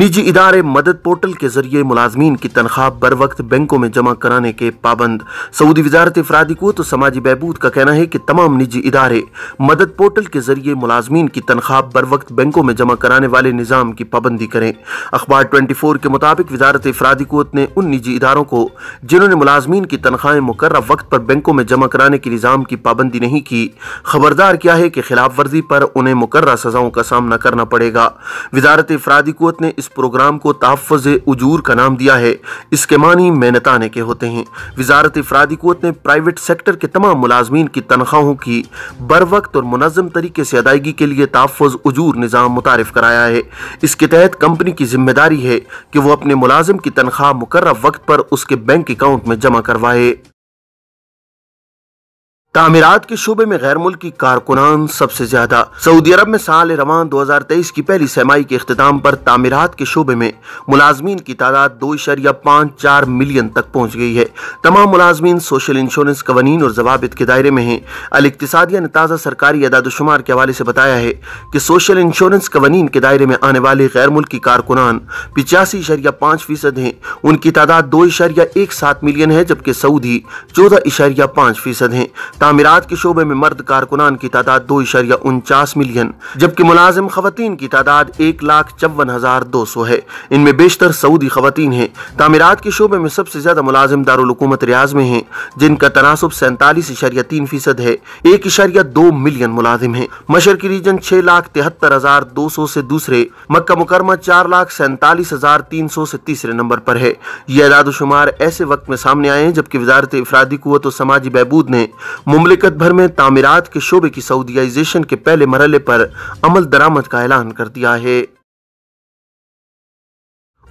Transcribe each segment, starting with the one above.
निजी इदारे मदद पोर्टल के जरिए मुलाजमीन की तनख्वाह बर वक्त बैंकों में जमा कराने के पाबंद सऊदी वजारत अफरादी को तो समाजी बहबूद का कहना है कि तमाम निजी इदारे मदद पोर्टल के जरिए मुलाजमीन की तनख्वाह बर वक्त बैंकों में जमा कराने वाले निज़ाम की पाबंदी करें अखबार ट्वेंटी फोर के मुताबिक वजारत अफरादी कोत ने उन निजी इदारों को जिन्होंने मुलाजमीन की तनख्वाहें मुकर वक्त पर बैंकों में जमा कराने के निज़ाम की पाबंदी नहीं की खबरदार किया है कि खिलाफ वर्जी पर उन्हें मुकर सजाओं का सामना करना पड़ेगा वजारत अफरादी कोत ने इस प्रोग्राम को तहफ़ उजूर का नाम दिया है इसके मानी मेहनत आने के होते हैं वजारत अफरादी कुत ने प्राइवेट सेक्टर के तमाम मुलाजमीन की तनख्वाहों की बर वक्त और मुनम तरीके से अदायगी के लिए तहफ़ उजूर निज़ाम मुतारफ़ कराया है इसके तहत कंपनी की जिम्मेदारी है कि वह अपने मुलाजम की तनख्वाह मुकर वक्त पर उसके बैंक अकाउंट में जमा करवाए तामीरत के शोबे में गैर मुल्की कारकुनान सबसे ज्यादा सऊदी अरब में साल रवान 2023 की पहली सहमाई के अख्ताम पर तामीरत के शोबे में मुलाजमीन की तादाद दो इशारिया पाँच चार मिलियन तक पहुँच गई है तमाम मुलाजमीन सोशल इंश्योरेंस कवानीन और जवाबित के दायरे में हैं इकतिया ने ताज़ा सरकारी अदादोशुमार के हवाले से बताया है कि सोशल इंश्योरेंस कवानीन के दायरे में आने वाले गैर मुल्की कारकुनान पिचासी इशरिया पाँच फीसद हैं उनकी तादाद दो इशारिया एक सात मिलियन है जबकि सऊदी चौदह इशारिया पाँच फीसद हैं तामीरात के शोबे में मर्द कारकुनान की तादाद दो इशारिया उनचास मिलियन जबकि मुलाजिम खवतान की तादाद एक लाख चौवन हजार दो सौ है इनमें बेशतर सऊदी खवतान है तामीरात के शोबे में सबसे ज्यादा मुलाजिम दारकूमत रियाज में है जिनका तनासब सैतालीस इशारिया तीन फीसद है एक इशारिया दो मिलियन मुलाजिम है मशरकी रीजन छह लाख तिहत्तर हजार दो सौ से दूसरे मक्का मुकरमा चार लाख सैतालीस हजार तीन सौ से तीसरे नंबर पर है ये अदादोशुमार शुमार ऐसे वक्त में सामने आए हैं जबकि वजारत इफरादी कुत और समाजी बहबूद ने मुमलिकत भर में तामीरत के शोबे की सऊदियाइजेशन के पहले मरहले पर अमल दरामद का ऐलान कर दिया है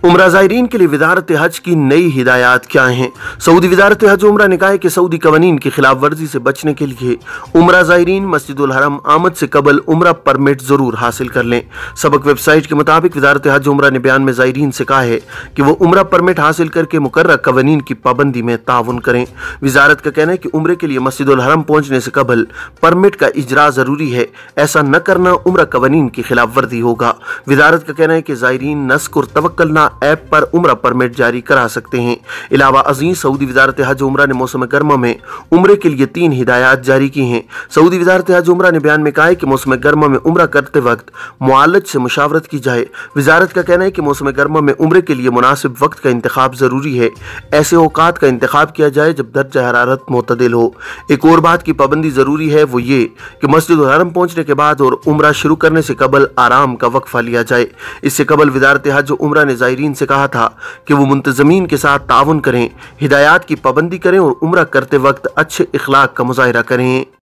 उम्र ज़ायरीन के लिए वजारत हज की नई हिदायत क्या हैं सऊदी वजारत हज उम्र निकाय के सऊदी कवानीन की खिलाफ वर्जी से बचने के लिए उम्र ज़ायरीन मस्जिदुलहरम आमद से कबल उम्र परमिट ज़रूर हासिल कर लें सबक वेबसाइट के मुताबिक वजारत हज उम्र ने बयान में ज़ायरीन से कहा है कि वो उम्र परमिट हासिल करके मुकर कवानीन की पाबंदी में ताउन करें वजारत का कहना है कि उम्र के लिए मस्जिद पहुँचने से कबल परमिट का इजरा ज़रूरी है ऐसा न करना उम्र कवानीन की खिलाफ वर्जी होगा वजारत का कहना है कि ज़ायरीन नस्क और तवक्ल ना ऐप पर उम्र परमिट जारी करा सकते हैं इलावा अजीज सऊदी वजारत हज उम्र ने मौसम गर्मा में उम्र के लिए तीन हिदायत जारी की हैं सऊदी वजारत हज उम्र ने बयान में कहा है कि मौसम गर्मा में उम्र करते वक्त मालज से मुशावरत की जाए वजारत का कहना है कि मौसम गर्मा में उम्र के लिए मुनासिब वक्त का इंतजाम ज़रूरी है ऐसे औकात का इंतजाम किया जाए जब दर्ज हरारत मतदिल हो एक और बात की पाबंदी ज़रूरी है वो ये कि मस्जिद हरम पहुँचने के बाद और उम्र शुरू करने से कबल आराम का वक्फा लिया जाए इससे कबल वजारत हज उम्र ने जाहिर मुहाजिरीन से कहा था कि वो मुंतजमीन के साथ ताउन करें हिदायत की पाबंदी करें और उम्र करते वक्त अच्छे इखलाक का मुजाहरा करें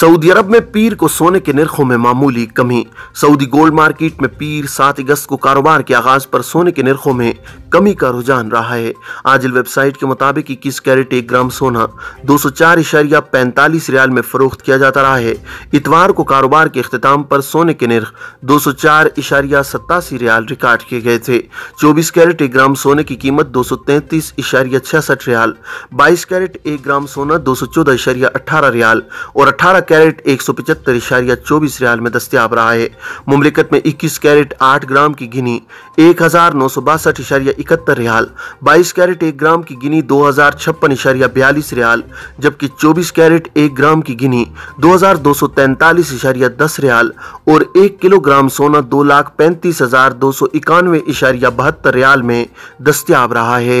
सऊदी अरब में पीर को सोने के निरखों में मामूली कमी सऊदी गोल्ड मार्केट में पीर सात अगस्त को कारोबार के आगाज पर सोने के निरखों में कमी का रुझान रहा है आज वेबसाइट के मुताबिक इक्कीस कैरेट एक ग्राम सोना दो सौ चार इशारिया पैंतालीस रियाल में फरोख्त किया जाता रहा है इतवार को कारोबार के अख्ताम पर सोने के निरख दो सौ चार इशारिया सतासी रियाल रिकॉर्ड किए गए थे चौबीस कैरेट एक ग्राम सोने की कीमत दो सौ तैंतीस इशारिया छियासठ रियाल बाईस कैरेट एक ग्राम सोना दो सौ चौदह इशारिया अठारह रियाल और अठारह कैरेट एक सौ पचहत्तर इशारिया चौबीस रियाल में दस्तियाब रहा है मुमलिकत में इक्कीस कैरेट आठ ग्राम की गिनी एक हजार नौ सौ बासठ इशारिया इकहत्तर रियाल बाईस कैरेट एक ग्राम की गिनी दो हजार छप्पन इशारिया बयालीस रियाल जबकि चौबीस कैरेट एक ग्राम की गिनी दो हजार दो सौ तैंतालीस इशारिया दस रियाल और एक किलोग्राम सोना दो लाख पैंतीस हजार दो सौ इक्यानवे इशारिया बहत्तर रियाल में दस्तियाब रहा है